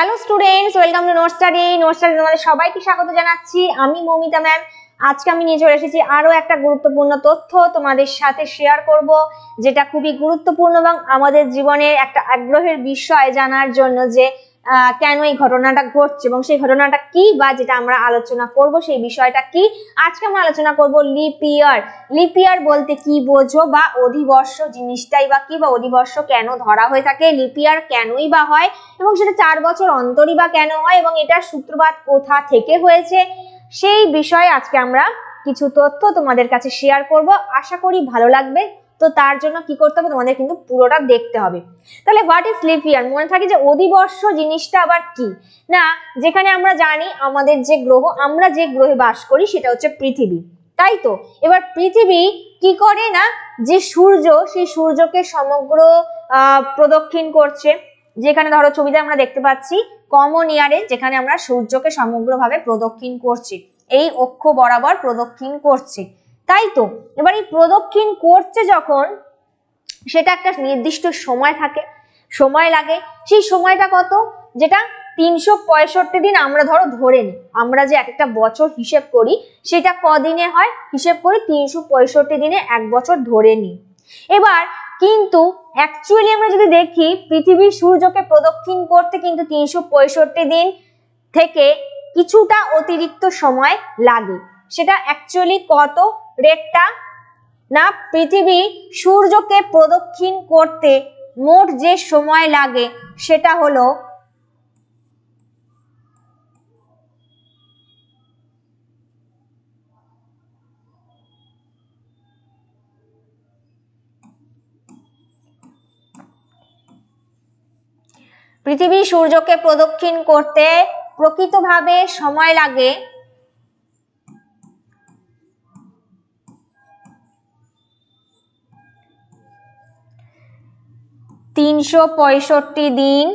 Hello students welcome to note study note study তোমাদের সবাইকে স্বাগত জানাচ্ছি আমি মৌমিতা ম্যাম আজকে আমি নিয়ে চলে এসেছি আরও একটা গুরুত্বপূর্ণ তথ্য তোমাদের সাথে শেয়ার করব যেটা খুবই গুরুত্বপূর্ণ এবং আমাদের জীবনের একটা আগ্রহের বিষয় জানার জন্য যে কেন এই ঘটনাটা ঘটছে এবং সেই ঘটনাটা কি বা যেটা আমরা আলোচনা করব সেই বিষয়টা কি আজকে আমরা আলোচনা করব লিপিয়ার লিপিয়ার বলতে কি বোঝো বা অধিবর্ষ জিনিসটাই বা কি বা অধিবর্ষ কেন ধরা হয়ে থাকে লিপিয়ার কেনই বা হয় এবং সেটা চার বছর অন্তরই বা কেন হয় এবং এটার সূত্রপাত কোথা থেকে হয়েছে সেই বিষয়ে আজকে আমরা কিছু তথ্য তোমাদের কাছে শেয়ার করব আশা করি ভালো লাগবে তো তার জন্য কি করতে হবে তোমাদের কিন্তু পুরোটা দেখতে হবে তাহলে হোয়াট ইজ লিপ ইয়ার মনে থাকে যে অধিবর্ষ জিনিসটা আবার কি না যেখানে আমরা জানি আমাদের যে গ্রহ আমরা যে গ্রহে বাস করি সেটা হচ্ছে পৃথিবী তাই তো এবার পৃথিবী কি করে না যে সূর্য সেই সূর্যকে সমগ্র প্রদক্ষিণ করছে যেখানে ধরো ছবিতে আমরা দেখতে পাচ্ছি কমন ইয়ারে যেখানে আমরা সূর্যকে সমগ্রভাবে প্রদক্ষিণ করছি এই অক্ষ বরাবর প্রদক্ষিণ করছে তাই তো এবার এই প্রদক্ষিণ করছে যখন সেটা একটা নির্দিষ্ট সময় থাকে সময় লাগে সেই সময়টা কত যেটা তিনশো দিন আমরা ধরো ধরে নিই আমরা যে একটা বছর হিসেব করি সেটা কদিনে হয় হিসেব করি তিনশো দিনে এক বছর ধরে নিই এবার কিন্তু অ্যাকচুয়ালি আমরা যদি দেখি পৃথিবীর সূর্যকে প্রদক্ষিণ করতে কিন্তু তিনশো দিন থেকে কিছুটা অতিরিক্ত সময় লাগে সেটা অ্যাকচুয়ালি কত রেটটা না পৃথিবী সূর্যকে প্রদক্ষিণ করতে মোট যে সময় লাগে সেটা হলো পৃথিবী সূর্যকে প্রদক্ষিণ করতে প্রকৃতভাবে সময় লাগে তিনশো পঁয়ষট্টি দিন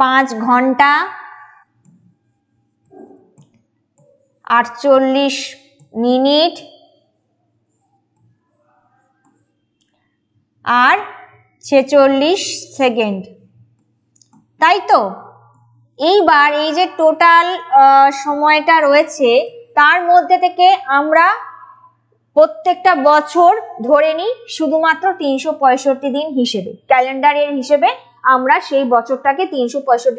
পাঁচ ঘন্টা আটচল্লিশ মিনিট আর ছেচল্লিশ সেকেন্ড তাই তো এইবার এই যে টোটাল সময়টা রয়েছে তার মধ্যে থেকে আমরা প্রত্যেকটা বছর ধরে নিই শুধুমাত্র তিনশো দিন হিসেবে ক্যালেন্ডারের হিসেবে আমরা সেই বছরটাকে তিনশো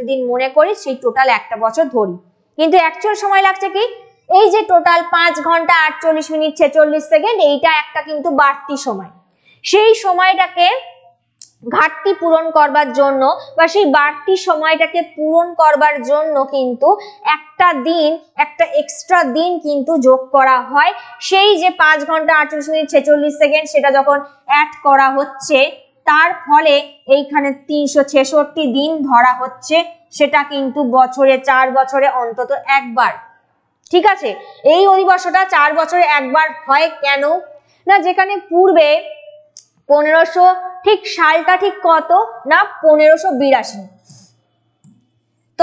দিন মনে করি সেই টোটাল একটা বছর ধরি কিন্তু অ্যাকচুয়াল সময় লাগছে কি এই যে টোটাল পাঁচ ঘন্টা আটচল্লিশ মিনিট ছেচল্লিশ সেকেন্ড এইটা একটা কিন্তু বাড়তি সময় সেই সময়টাকে ঘাটতি পূরণ করবার জন্য বা সেই বাড়তি সময়টাকে পূরণ করবার জন্য কিন্তু একটা দিন একটা এক্সট্রা দিন কিন্তু যোগ করা হয় সেই যে পাঁচ ঘন্টা আটচল্লিশ মিনিট ছেচল্লিশ সেকেন্ড সেটা যখন অ্যাড করা হচ্ছে তার ফলে এইখানে তিনশো ছেষট্টি দিন ধরা হচ্ছে সেটা কিন্তু বছরে চার বছরে অন্তত একবার ঠিক আছে এই অধিবর্ষটা চার বছরে একবার হয় কেন না যেখানে পূর্বে পনেরোশো ঠিক সালটা ঠিক কত না পনেরোশো বিরাশি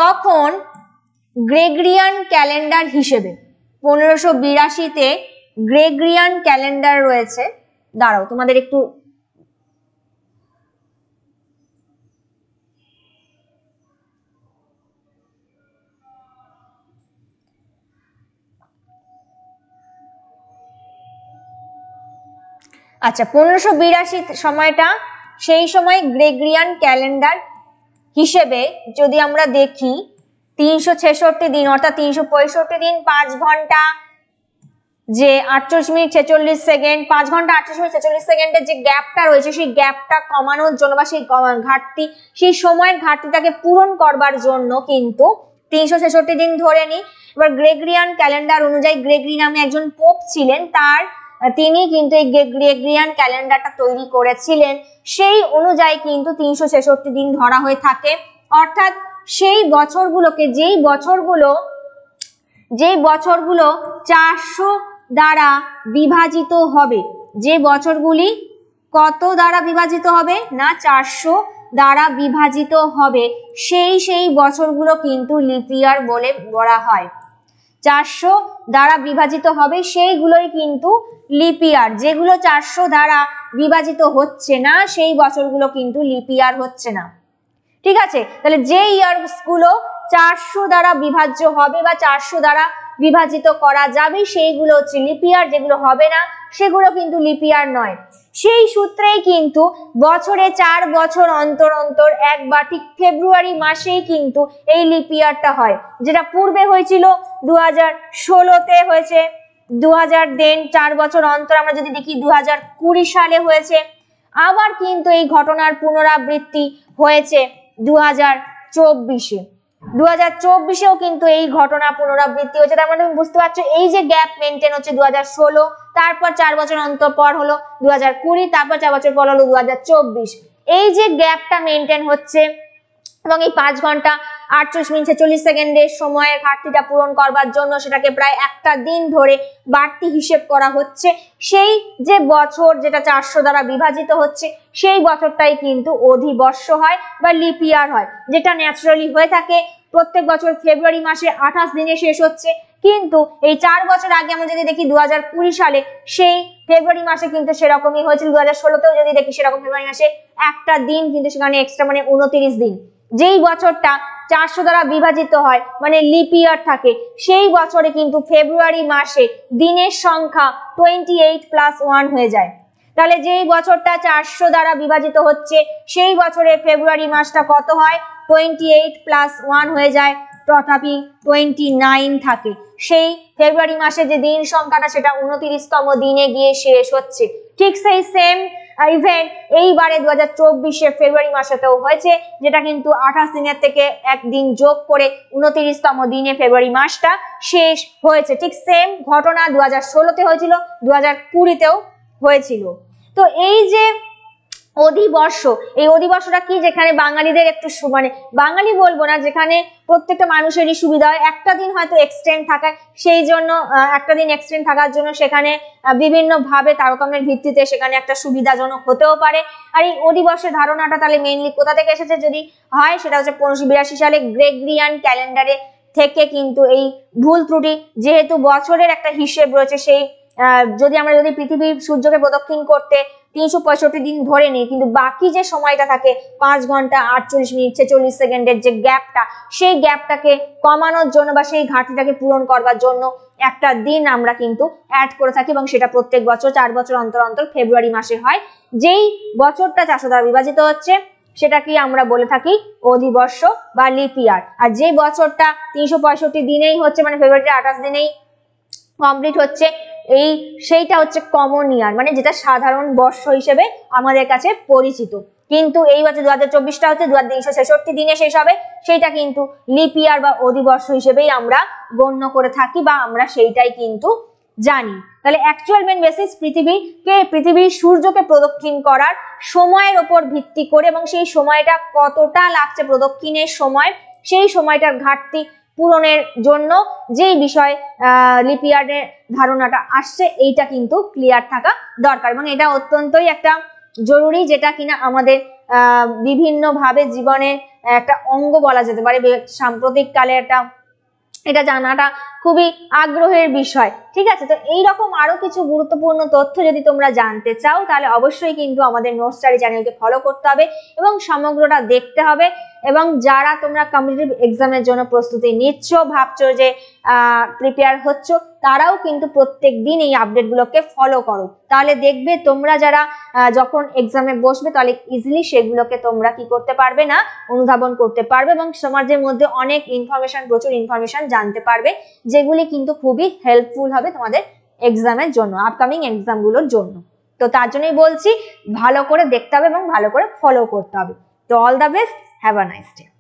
তখন গ্রেগরিয়ান ক্যালেন্ডার হিসেবে পনেরোশো বিরাশিতে গ্রেগরিয়ান ক্যালেন্ডার রয়েছে দাঁড়াও তোমাদের একটু আচ্ছা পনেরোশো বিরাশি সময়টা সেই সময় গ্রেগরিয়ান ক্যালেন্ডার হিসেবে যদি আমরা দেখি তিনশো ছেষট্টি দিন অর্থাৎ তিনশো পঁয়ষট্টি দিন পাঁচ ঘন্টা যে আটচল্লিশ মিনিট ছেচল্লিশ সেকেন্ড পাঁচ ঘন্টা আটচল্লিশ মিনিট ছেচল্লিশ সেকেন্ডের যে গ্যাপটা রয়েছে সেই গ্যাপটা কমানোর জন্য বা সেই ঘাটতি সেই সময়ের ঘাটতিটাকে পূরণ করবার জন্য কিন্তু তিনশো ছেষট্টি দিন ধরে নি এবার গ্রেগরিয়ান ক্যালেন্ডার অনুযায়ী গ্রেগরি নামে একজন পোপ ছিলেন তার তিনি কিন্তু এই গ্রেগরিয়ান ক্যালেন্ডারটা তৈরি করেছিলেন সেই অনুযায়ী কিন্তু তিনশো ছেষট্টি দিন ধরা হয়ে থাকে অর্থাৎ সেই বছরগুলোকে যেই বছরগুলো যেই বছরগুলো চারশো দ্বারা বিভাজিত হবে যে বছরগুলি কত দ্বারা বিভাজিত হবে না চারশো দ্বারা বিভাজিত হবে সেই সেই বছরগুলো কিন্তু লিপিয়ার বলে বলা হয় চারশো দ্বারা বিভাজিত হবে সেইগুলোই কিন্তু লিপিয়ার যেগুলো চারশো দ্বারা বিভাজিত হচ্ছে না সেই বছরগুলো কিন্তু লিপিয়ার হচ্ছে না ঠিক আছে তাহলে যে ইয়ার্স গুলো চারশো দ্বারা বিভাজ্য হবে বা চারশো দ্বারা বিভাজিত করা যাবে সেইগুলো হচ্ছে লিপিয়ার যেগুলো হবে না সেগুলো কিন্তু লিপিয়ার নয় সেই সূত্রেই কিন্তু বছরে চার বছর অন্তর অন্তর একবার ঠিক ফেব্রুয়ারি মাসেই কিন্তু এই লিপিয়ারটা হয় যেটা পূর্বে হয়েছিল দু হাজার ষোলোতে হয়েছে দু হাজার দেন চার বছর অন্তর আমরা যদি দেখি দু হাজার কুড়ি সালে হয়েছে আবার কিন্তু এই ঘটনার পুনরাবৃত্তি হয়েছে দু হাজার চব্বিশে দু হাজার চব্বিশেও কিন্তু এই ঘটনা পুনরাবৃত্তি হয়েছে তার মানে তুমি বুঝতে পারছো এই যে গ্যাপ মেনটেন হচ্ছে দু হাজার ষোলো তারপর চার বছর অন্তর পর হলো দু তারপর চার বছর পর হলো দু এই যে গ্যাপটা মেনটেন হচ্ছে এবং এই পাঁচ ঘন্টা আটচল্লিশ মিনিট ছেচল্লিশ সেকেন্ডের সময়ের ঘাটতিটা পূরণ করবার জন্য সেটাকে প্রায় একটা দিন ধরে বাড়তি হিসেব করা হচ্ছে সেই যে বছর যেটা চারশো দ্বারা বিভাজিত হচ্ছে সেই বছরটাই কিন্তু অধিবর্ষ হয় বা লিপিয়ার হয় যেটা ন্যাচারালি হয়ে থাকে প্রত্যেক বছর ফেব্রুয়ারি মাসে আঠাশ দিনে শেষ হচ্ছে কিন্তু এই চার বছর আগে আমরা যদি দেখি দু সালে সেই ফেব্রুয়ারি মাসে কিন্তু সেরকমই হয়েছিল দু হাজার ষোলোতেও যদি দেখি সেরকম ফেব্রুয়ারি মাসে একটা দিন কিন্তু সেখানে এক্সট্রা মানে উনত্রিশ দিন যেই বছরটা চারশো দ্বারা বিভাজিত হয় মানে লিপ ইয়ার থাকে সেই বছরে কিন্তু ফেব্রুয়ারি মাসে দিনের সংখ্যা টোয়েন্টি এইট প্লাস ওয়ান হয়ে যায় তাহলে যেই বছরটা চারশো দ্বারা বিভাজিত হচ্ছে সেই বছরে ফেব্রুয়ারি মাসটা কত হয় টোয়েন্টি এইট প্লাস ওয়ান হয়ে যায় তথাপি টোয়েন্টি নাইন থাকে সেই ফেব্রুয়ারি মাসে যে দিন সংখ্যাটা সেটা উনত্রিশতম দিনে গিয়ে শেষ হচ্ছে ঠিক সেই সেম ইভেন্ট এইবারে দু হাজার চব্বিশে ফেব্রুয়ারি মাসেতেও হয়েছে যেটা কিন্তু আঠাশ দিনের থেকে একদিন যোগ করে উনত্রিশতম দিনে ফেব্রুয়ারি মাসটা শেষ হয়েছে ঠিক সেম ঘটনা দু হাজার ষোলোতে হয়েছিল দু হাজার কুড়িতেও হয়েছিল তো এই যে অধিবর্ষ এই অধিবর্ষটা কি যেখানে বাঙালিদের একটু মানে বাঙালি বলবো না যেখানে প্রত্যেকটা মানুষেরই সুবিধা হয় একটা দিন হয়তো এক্সটেন্ড থাকায় সেই জন্য একটা দিন এক্সটেন্ড থাকার জন্য সেখানে বিভিন্নভাবে তারতম্যের ভিত্তিতে সেখানে একটা সুবিধাজনক হতেও পারে আর এই অধিবর্ষের ধারণাটা তাহলে মেইনলি কোথা থেকে এসেছে যদি হয় সেটা হচ্ছে পনেরোশো বিরাশি সালে গ্রেগরিয়ান ক্যালেন্ডারে থেকে কিন্তু এই ভুল ত্রুটি যেহেতু বছরের একটা হিসেব রয়েছে সেই যদি আমরা যদি পৃথিবীর সূর্যকে প্রদক্ষিণ করতে তিনশো দিন ধরে নিই কিন্তু বাকি যে সময়টা থাকে পাঁচ ঘন্টা আটচল্লিশ মিনিট ছেচল্লিশ সেকেন্ডের যে গ্যাপটা সেই গ্যাপটাকে কমানোর জন্য বা সেই ঘাটতিটাকে পূরণ করবার জন্য একটা দিন আমরা কিন্তু অ্যাড করে থাকি এবং সেটা প্রত্যেক বছর চার বছর অন্তর অন্তর ফেব্রুয়ারি মাসে হয় যেই বছরটা চারশো দ্বারা বিভাজিত হচ্ছে সেটাকেই আমরা বলে থাকি অধিবর্ষ বা লিপিয়ার আর যে বছরটা তিনশো দিনেই হচ্ছে মানে ফেব্রুয়ারির আঠাশ দিনেই কমপ্লিট হচ্ছে এই সেইটা হচ্ছে কমন ইয়ার মানে যেটা সাধারণ বর্ষ হিসেবে আমাদের কাছে পরিচিত কিন্তু এই বছর দু হাজার চব্বিশটা হচ্ছে দু হাজার তিনশো ছেষট্টি দিনে শেষ হবে সেইটা কিন্তু লিপিয়ার বা অধিবর্ষ হিসেবেই আমরা গণ্য করে থাকি বা আমরা সেইটাই কিন্তু জানি তাহলে অ্যাকচুয়াল মেন বেসিস পৃথিবীকে পৃথিবীর সূর্যকে প্রদক্ষিণ করার সময়ের ওপর ভিত্তি করে এবং সেই সময়টা কতটা লাগছে প্রদক্ষিণের সময় সেই সময়টার ঘাটতি পূরণের জন্য যেই বিষয় লিপিয়ার্ডের ধারণাটা আসছে এইটা কিন্তু ক্লিয়ার থাকা দরকার এবং মানে এটা অত্যন্তই একটা জরুরি যেটা কিনা আমাদের বিভিন্নভাবে জীবনের একটা অঙ্গ বলা যেতে পারে সাম্প্রতিক কালে একটা এটা জানাটা খুবই আগ্রহের বিষয় ঠিক আছে তো এই রকম আরো কিছু গুরুত্বপূর্ণ তথ্য যদি তোমরা জানতে চাও তাহলে অবশ্যই কিন্তু আমাদের নোট স্টাডি চ্যানেলকে ফলো করতে হবে এবং সমগ্রটা দেখতে হবে এবং যারা তোমরা কম্পিটিভ এক্সামের জন্য প্রস্তুতি নিচ্ছ ভাবছো যে প্রিপেয়ার হচ্ছ তারাও কিন্তু প্রত্যেক দিন এই আপডেটগুলোকে ফলো করো তাহলে দেখবে তোমরা যারা যখন এক্সামে বসবে তাহলে ইজিলি সেগুলোকে তোমরা কি করতে পারবে না অনুধাবন করতে পারবে এবং সমাজের মধ্যে অনেক ইনফরমেশন প্রচুর ইনফরমেশন জানতে পারবে যেগুলি কিন্তু খুবই হেল্পফুল হবে তোমাদের এক্সামের জন্য আপকামিং এক্সামগুলোর জন্য তো তার জন্যই বলছি ভালো করে দেখতে হবে এবং ভালো করে ফলো করতে হবে তো all the best Have a nice day.